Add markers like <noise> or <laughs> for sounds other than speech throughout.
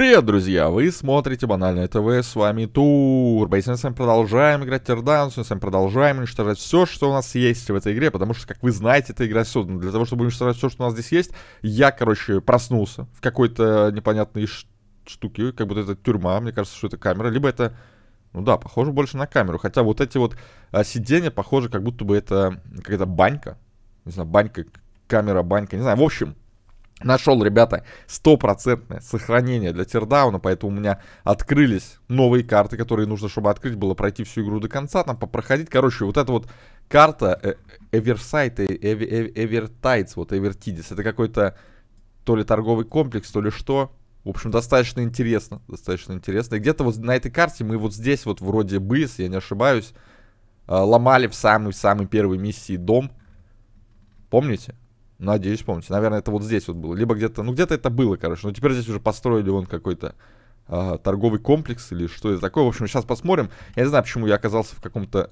Привет, друзья! Вы смотрите Банальное ТВ, с вами Тур. И мы с вами продолжаем играть Терданс, мы с вами продолжаем уничтожать все, что у нас есть в этой игре, потому что, как вы знаете, эта игра создана для того, чтобы уничтожать все, что у нас здесь есть. Я, короче, проснулся в какой-то непонятной штуке, как будто это тюрьма, мне кажется, что это камера, либо это... Ну да, похоже больше на камеру, хотя вот эти вот а, сиденья, похоже, как будто бы это какая-то банька, не знаю, банька, камера, банька, не знаю, в общем... Нашел, ребята, стопроцентное сохранение для тирдауна, поэтому у меня открылись новые карты, которые нужно, чтобы открыть, было пройти всю игру до конца, там попроходить. Короче, вот эта вот карта э, э, Эверсайт, э, Эвертайдс, вот Эвертидис, это какой-то то ли торговый комплекс, то ли что. В общем, достаточно интересно, достаточно интересно. И где-то вот на этой карте мы вот здесь вот вроде бы, если я не ошибаюсь, э, ломали в самый-самый первой миссии дом. Помните? Надеюсь, помните. Наверное, это вот здесь вот было. Либо где-то, ну где-то это было, короче. Но теперь здесь уже построили вон какой-то э, торговый комплекс или что это такое. В общем, сейчас посмотрим. Я не знаю, почему я оказался в каком-то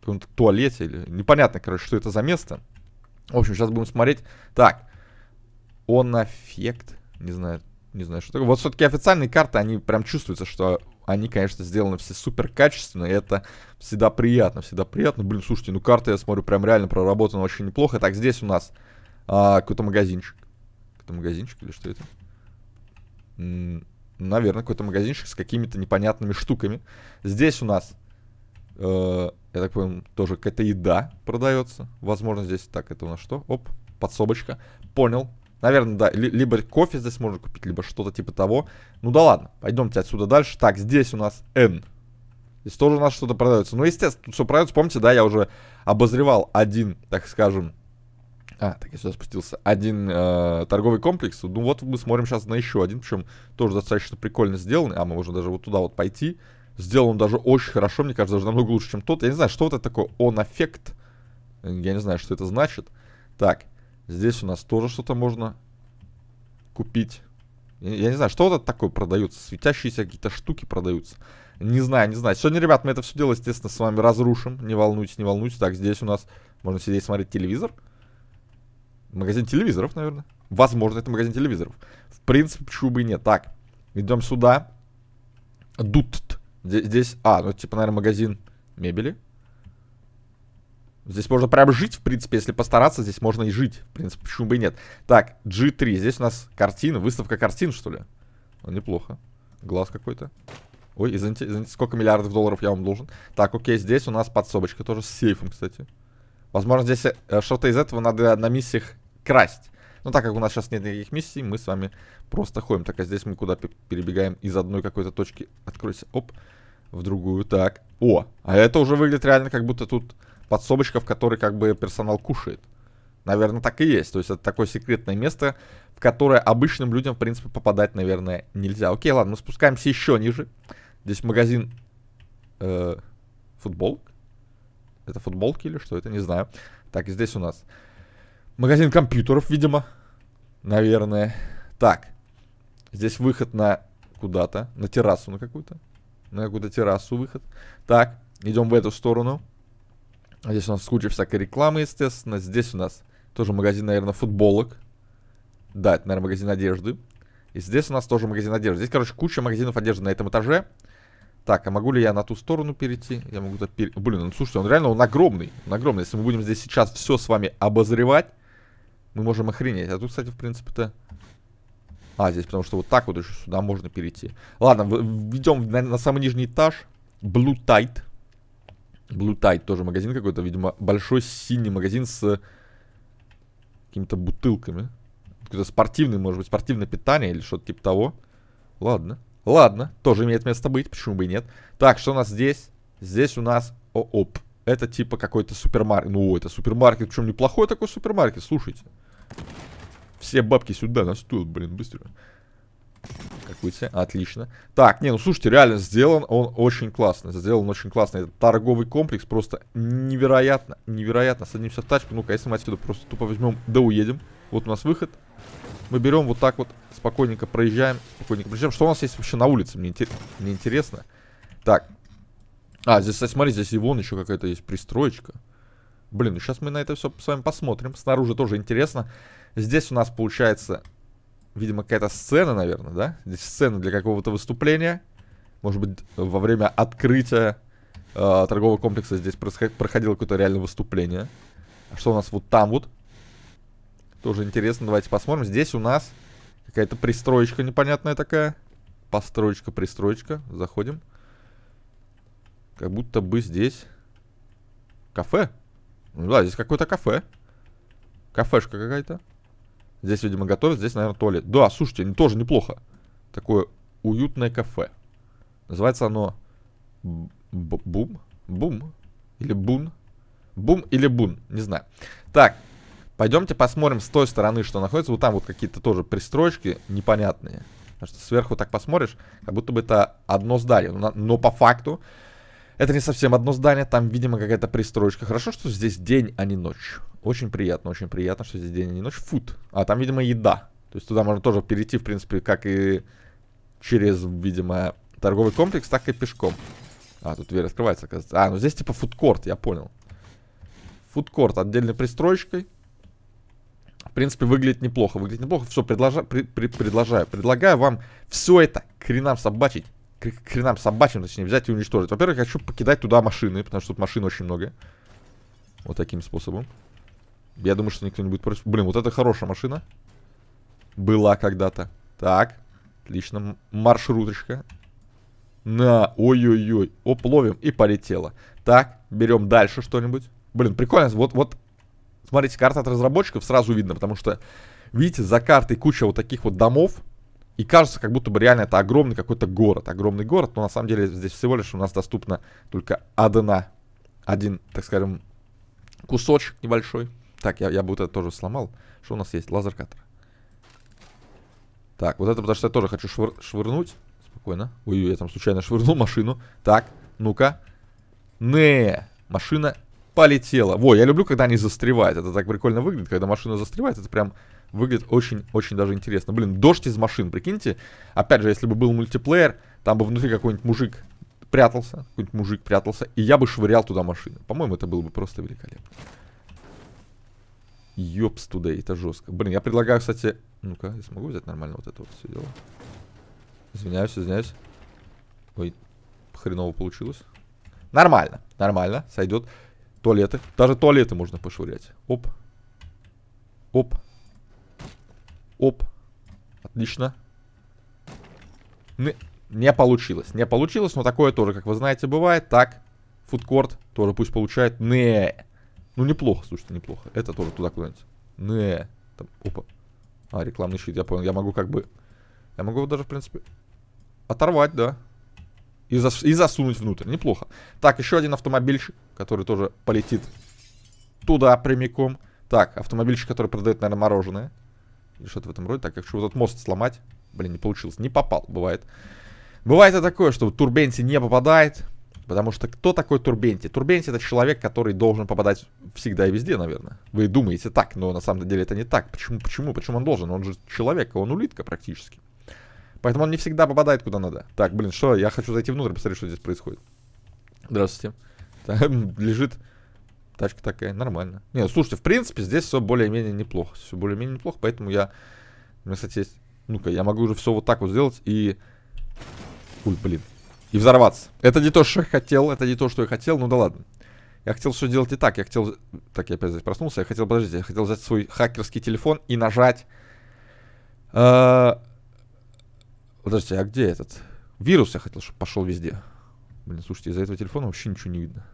каком туалете. Или... Непонятно, короче, что это за место. В общем, сейчас будем смотреть. Так. Он эффект. Не знаю, не знаю, что такое. Вот все-таки официальные карты, они прям чувствуются, что они, конечно, сделаны все супер качественно, и это всегда приятно, всегда приятно. Блин, слушайте, ну карта, я смотрю, прям реально проработана очень неплохо. Так, здесь у нас а, какой-то магазинчик. Какой-то магазинчик или что это? М -м, наверное, какой-то магазинчик с какими-то непонятными штуками. Здесь у нас... Э, я так понимаю, тоже какая-то еда продается. Возможно, здесь... Так, это у нас что? Оп, подсобочка. Понял, Наверное, да, либо кофе здесь можно купить, либо что-то типа того. Ну да ладно, пойдемте отсюда дальше. Так, здесь у нас N. Здесь тоже у нас что-то продается. Ну, естественно, тут все продается. Помните, да, я уже обозревал один, так скажем... А, так я сюда спустился. Один э, торговый комплекс. Ну вот мы смотрим сейчас на еще один, причем тоже достаточно прикольно сделанный. А, мы можем даже вот туда вот пойти. Сделан даже очень хорошо, мне кажется, даже намного лучше, чем тот. Я не знаю, что вот это такое. Он эффект. Э, я не знаю, что это значит. Так, Здесь у нас тоже что-то можно купить. Я не знаю, что вот это такое продаются Светящиеся какие-то штуки продаются. Не знаю, не знаю. Сегодня, ребят, мы это все дело, естественно, с вами разрушим. Не волнуйтесь, не волнуйтесь. Так, здесь у нас можно сидеть смотреть телевизор. Магазин телевизоров, наверное. Возможно, это магазин телевизоров. В принципе, почему бы и нет. Так, идем сюда. Дут. Здесь, а, ну, типа, наверное, магазин мебели. Здесь можно прям жить, в принципе, если постараться, здесь можно и жить. В принципе, почему бы и нет. Так, G3. Здесь у нас картина, выставка картин, что ли? Ну, неплохо. Глаз какой-то. Ой, извините, извините, сколько миллиардов долларов я вам должен. Так, окей, здесь у нас подсобочка тоже с сейфом, кстати. Возможно, здесь э, что-то из этого надо на миссиях красть. Но ну, так как у нас сейчас нет никаких миссий, мы с вами просто ходим. Так, а здесь мы куда перебегаем из одной какой-то точки. Откройся, оп, в другую. Так, о, а это уже выглядит реально как будто тут подсобочка, в которой как бы персонал кушает. Наверное, так и есть. То есть это такое секретное место, в которое обычным людям, в принципе, попадать, наверное, нельзя. Окей, ладно, мы ну, спускаемся еще ниже. Здесь магазин э, футболок. Это футболки или что? Это не знаю. Так, здесь у нас магазин компьютеров, видимо. Наверное. Так, здесь выход на куда-то, на террасу на какую-то. На какую-то террасу выход. Так, идем в эту сторону. Здесь у нас куча всякой рекламы, естественно. Здесь у нас тоже магазин, наверное, футболок. Да, это, наверное, магазин одежды. И здесь у нас тоже магазин одежды. Здесь, короче, куча магазинов одежды на этом этаже. Так, а могу ли я на ту сторону перейти? Я могу так перейти. Блин, ну слушайте, он реально, он огромный. Он огромный. Если мы будем здесь сейчас все с вами обозревать, мы можем охренеть. А тут, кстати, в принципе-то... А, здесь потому что вот так вот еще сюда можно перейти. Ладно, введем на, на самый нижний этаж. Blue Tide. Blue Tide тоже магазин какой-то, видимо, большой синий магазин с какими-то бутылками. Какой-то спортивный, может быть, спортивное питание или что-то типа того. Ладно. Ладно, тоже имеет место быть, почему бы и нет. Так, что у нас здесь? Здесь у нас... О, оп. Это типа какой-то супермаркет. Ну, это супермаркет, причем неплохой такой супермаркет, слушайте. Все бабки сюда на стул, блин, быстро какой-то. Отлично. Так, не, ну слушайте, реально сделан он очень классно. Сделан очень классно. Этот торговый комплекс просто невероятно, невероятно. Садимся в тачку. Ну-ка, если мы отсюда просто тупо возьмем, да уедем. Вот у нас выход. Мы берем вот так вот, спокойненько проезжаем. Спокойненько проезжаем. Что у нас есть вообще на улице? Мне, интер... Мне интересно. Так. А, здесь, смотри, здесь и вон еще какая-то есть пристроечка. Блин, ну сейчас мы на это все с вами посмотрим. Снаружи тоже интересно. Здесь у нас получается Видимо, какая-то сцена, наверное, да? Здесь сцена для какого-то выступления. Может быть, во время открытия э, торгового комплекса здесь проходило какое-то реальное выступление. А что у нас вот там вот? Тоже интересно, давайте посмотрим. Здесь у нас какая-то пристроечка непонятная такая. Построечка, пристроечка. Заходим. Как будто бы здесь кафе. Ну да, здесь какое-то кафе. Кафешка какая-то. Здесь, видимо, готовят, здесь, наверное, туалет. Да, слушайте, ну, тоже неплохо. Такое уютное кафе. Называется оно Б Бум? Бум? Или Бун? Бум или Бун, не знаю. Так, пойдемте посмотрим с той стороны, что находится. Вот там вот какие-то тоже пристройки непонятные. Потому что сверху так посмотришь, как будто бы это одно здание. Но, но по факту это не совсем одно здание. Там, видимо, какая-то пристройка. Хорошо, что здесь день, а не ночь. Очень приятно, очень приятно, что здесь день и не ночь. Фуд. А, там, видимо, еда. То есть туда можно тоже перейти, в принципе, как и через, видимо, торговый комплекс, так и пешком. А, тут дверь открывается, оказывается. А, ну здесь типа фудкорт, я понял. Фудкорт отдельной пристройкой. В принципе, выглядит неплохо. Выглядит неплохо. Все, предложа, при, при, предложаю. Предлагаю вам все это хренам собачить. Хренам собачьим, точнее, взять и уничтожить. Во-первых, хочу покидать туда машины, потому что тут машин очень много. Вот таким способом. Я думаю, что никто не будет против. Блин, вот это хорошая машина. Была когда-то. Так. Отлично. Маршруточка. На. Ой-ой-ой. Оп, ловим. И полетела. Так. Берем дальше что-нибудь. Блин, прикольно. Вот, вот. Смотрите, карта от разработчиков сразу видно, потому что, видите, за картой куча вот таких вот домов. И кажется, как будто бы реально это огромный какой-то город. Огромный город, но на самом деле здесь всего лишь у нас доступно только одна. Один, так скажем, кусочек небольшой. Так, я, я бы вот это тоже сломал. Что у нас есть? Лазеркатор. Так, вот это потому что я тоже хочу швыр швырнуть. Спокойно. Ой, я там случайно швырнул машину. Так, ну-ка. Не, машина полетела. Во, я люблю, когда они застревают. Это так прикольно выглядит, когда машина застревает. Это прям выглядит очень-очень даже интересно. Блин, дождь из машин, прикиньте. Опять же, если бы был мультиплеер, там бы внутри какой-нибудь мужик прятался, какой-нибудь мужик прятался, и я бы швырял туда машину. По-моему, это было бы просто великолепно. Ёпс тудей, это жестко. Блин, я предлагаю, кстати... Ну-ка, я смогу взять нормально вот это вот все дело? Извиняюсь, извиняюсь. Ой, хреново получилось. Нормально, нормально, сойдет. Туалеты. Даже туалеты можно пошвырять. Оп. Оп. Оп. Отлично. Не, не получилось. Не получилось, но такое тоже, как вы знаете, бывает. Так, фудкорт тоже пусть получает. Не. Ну, неплохо, слушайте, неплохо. Это тоже туда куда-нибудь. Не. Там, опа. А, рекламный щит, я понял. Я могу как бы... Я могу его даже, в принципе, оторвать, да. И, зас... и засунуть внутрь. Неплохо. Так, еще один автомобильчик, который тоже полетит туда прямиком. Так, автомобильчик, который продает, наверное, мороженое. Или что-то в этом роде. Так, я хочу вот этот мост сломать. Блин, не получилось. Не попал, бывает. Бывает и такое, что Турбенси не попадает. Потому что кто такой Турбенти? Турбенти это человек, который должен попадать всегда и везде, наверное. Вы думаете так, но на самом деле это не так. Почему? Почему? Почему он должен? Он же человек, он улитка практически. Поэтому он не всегда попадает куда надо. Так, блин, что? Я хочу зайти внутрь, посмотреть, что здесь происходит. Здравствуйте. Там лежит тачка такая, нормально. Не, ну, слушайте, в принципе, здесь все более-менее неплохо. Все более-менее неплохо, поэтому я... У меня, кстати, есть... Ну-ка, я могу уже все вот так вот сделать и... Ой, блин и взорваться. Это не то, что я хотел, это не то, что я хотел, ну да ладно. Я хотел все делать и так, я хотел... Так, я опять здесь проснулся, я хотел, подождите, я хотел взять свой хакерский телефон и нажать... Э... Подождите, а где этот? Вирус я хотел, чтобы пошел везде. Блин, слушайте, из-за этого телефона вообще ничего не видно.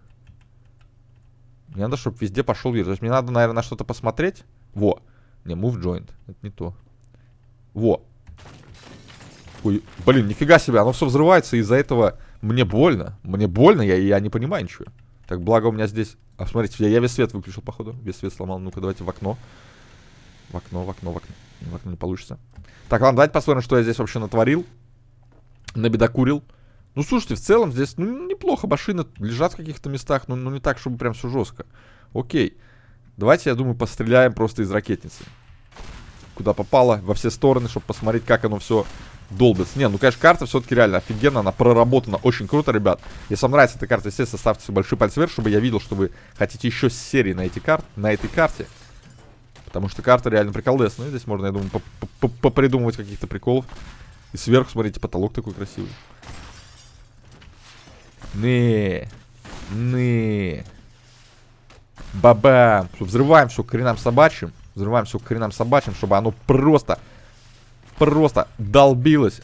Мне надо, чтобы везде пошел вирус. То есть мне надо, наверное, на что-то посмотреть. Во. Не, move joint. Это не то. Во. Ой, блин, нифига себе, оно все взрывается, из-за этого мне больно. Мне больно, я, я не понимаю ничего. Так, благо у меня здесь... А, смотрите, я, я весь свет выключил, походу. Весь свет сломал. Ну-ка, давайте в окно. В окно, в окно, в окно. В окно не получится. Так, ладно, давайте посмотрим, что я здесь вообще натворил. Набедокурил. Ну, слушайте, в целом здесь, ну, неплохо. Машины лежат в каких-то местах, но ну, не так, чтобы прям все жестко. Окей. Давайте, я думаю, постреляем просто из ракетницы. Куда попало, во все стороны, чтобы посмотреть, как оно все долбится. Не, ну, конечно, карта все-таки реально офигенно, она проработана очень круто, ребят. Если вам нравится эта карта, естественно, ставьте свой большой палец вверх, чтобы я видел, что вы хотите еще серии на, эти кар... на этой карте. Потому что карта реально приколдесная. Здесь можно, я думаю, попридумывать каких-то приколов. И сверху, смотрите, потолок такой красивый. Не, не. Бабам. Взрываем все к коренам собачьим. Взрываем все к коренам собачьим, чтобы оно просто просто долбилось.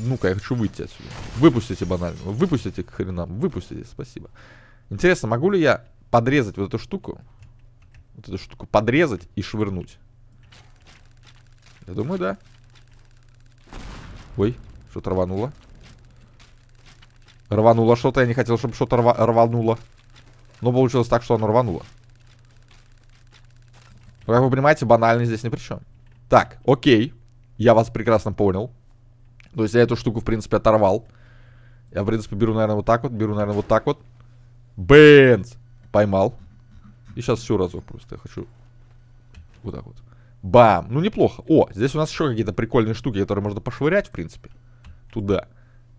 Ну-ка, я хочу выйти отсюда. Выпустите банально. Выпустите к хренам. Выпустите, спасибо. Интересно, могу ли я подрезать вот эту штуку? Вот эту штуку подрезать и швырнуть. Я думаю, да. Ой, что-то рвануло. Рвануло что-то. Я не хотел, чтобы что-то рва рвануло. Но получилось так, что оно рвануло. как вы понимаете, банальный здесь ни при чем. Так, окей. Я вас прекрасно понял. То есть я эту штуку, в принципе, оторвал. Я, в принципе, беру, наверное, вот так вот. Беру, наверное, вот так вот. Бэнс! Поймал. И сейчас всю разок просто я хочу. Вот так вот. Бам! Ну, неплохо. О, здесь у нас еще какие-то прикольные штуки, которые можно пошвырять, в принципе. Туда.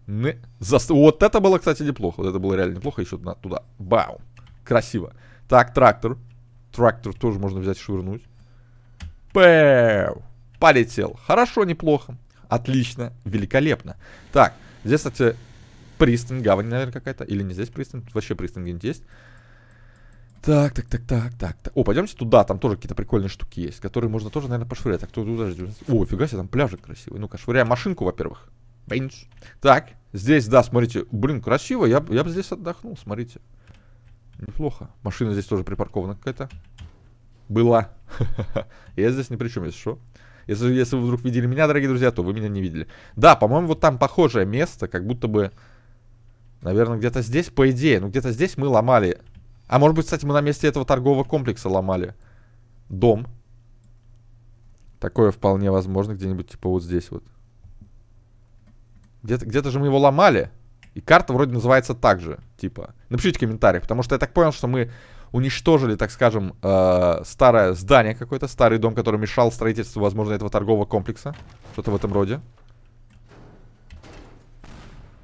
Не... За... Вот это было, кстати, неплохо. Вот это было реально неплохо. Еще туда. туда. Бау. Красиво. Так, трактор. Трактор тоже можно взять и швырнуть. Бау. Полетел. Хорошо, неплохо. Отлично, великолепно. Так, здесь, кстати, пристань, гавань, наверное, какая-то. Или не здесь пристань, тут вообще пристань где-нибудь есть. Так, так, так, так, так, так. О, пойдемте туда, там тоже какие-то прикольные штуки есть, которые можно тоже, наверное, пошвырять. А кто туда ждет? О, фига себе, там пляжик красивый. Ну-ка, швыряем машинку, во-первых. Бенч. Так, здесь, да, смотрите, блин, красиво, я, я бы здесь отдохнул, смотрите. Неплохо. Машина здесь тоже припаркована какая-то. Была. <laughs> я здесь ни при чем, если что. Если, если вы вдруг видели меня, дорогие друзья, то вы меня не видели. Да, по-моему, вот там похожее место, как будто бы... Наверное, где-то здесь, по идее. Ну, где-то здесь мы ломали... А может быть, кстати, мы на месте этого торгового комплекса ломали дом. Такое вполне возможно, где-нибудь типа вот здесь вот. Где-то где, -то, же мы его ломали. И карта вроде называется так же, типа. Напишите в комментариях, потому что я так понял, что мы уничтожили, так скажем, э, старое здание какое-то, старый дом, который мешал строительству, возможно, этого торгового комплекса. Что-то в этом роде.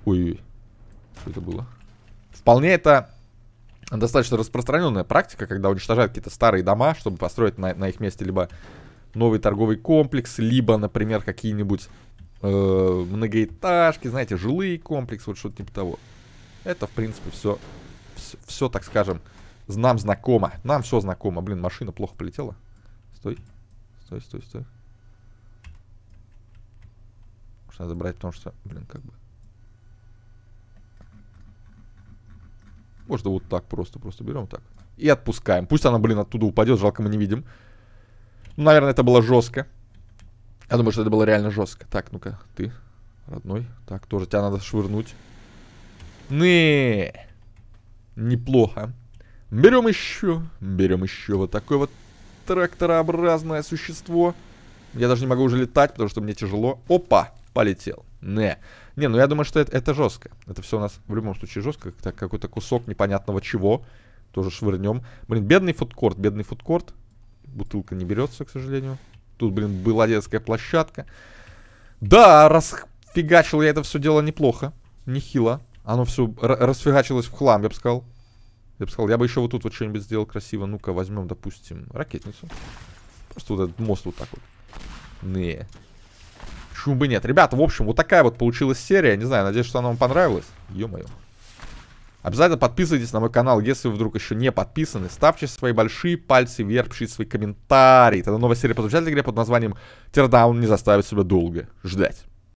Ой, что это было? Вполне это достаточно распространенная практика, когда уничтожают какие-то старые дома, чтобы построить на, на их месте либо новый торговый комплекс, либо, например, какие-нибудь э, многоэтажки, знаете, жилые комплексы, вот что-то типа того. Это, в принципе, все, все, все так скажем, нам знакомо. Нам все знакомо. Блин, машина плохо полетела. Стой. Стой, стой, стой. Что надо брать, потому что... Блин, как бы... Можно вот так просто. Просто берем так. И отпускаем. Пусть она, блин, оттуда упадет. Жалко, мы не видим. Ну, наверное, это было жестко. Я думаю, что это было реально жестко. Так, ну-ка, ты, родной. Так, тоже тебя надо швырнуть. Не, неплохо. Берем еще, берем еще вот такое вот тракторообразное существо. Я даже не могу уже летать, потому что мне тяжело. Опа, полетел. Не. Не, ну я думаю, что это, это жестко. Это все у нас в любом случае жестко. как какой-то кусок непонятного чего. Тоже швырнем. Блин, бедный фудкорт, бедный фудкорт. Бутылка не берется, к сожалению. Тут, блин, была детская площадка. Да, расфигачил я это все дело неплохо. Нехило. Оно все расфигачилось в хлам, я бы сказал. Я бы сказал, я бы еще вот тут вот что-нибудь сделал красиво. Ну-ка, возьмем, допустим, ракетницу. Просто вот этот мост вот так вот. Не. Почему бы нет? Ребята, в общем, вот такая вот получилась серия. Не знаю, надеюсь, что она вам понравилась. Ё-моё. Обязательно подписывайтесь на мой канал, если вы вдруг еще не подписаны. Ставьте свои большие пальцы вверх, пишите свои комментарии. Тогда новая серия по игре под названием "Тердаун" не заставит себя долго ждать».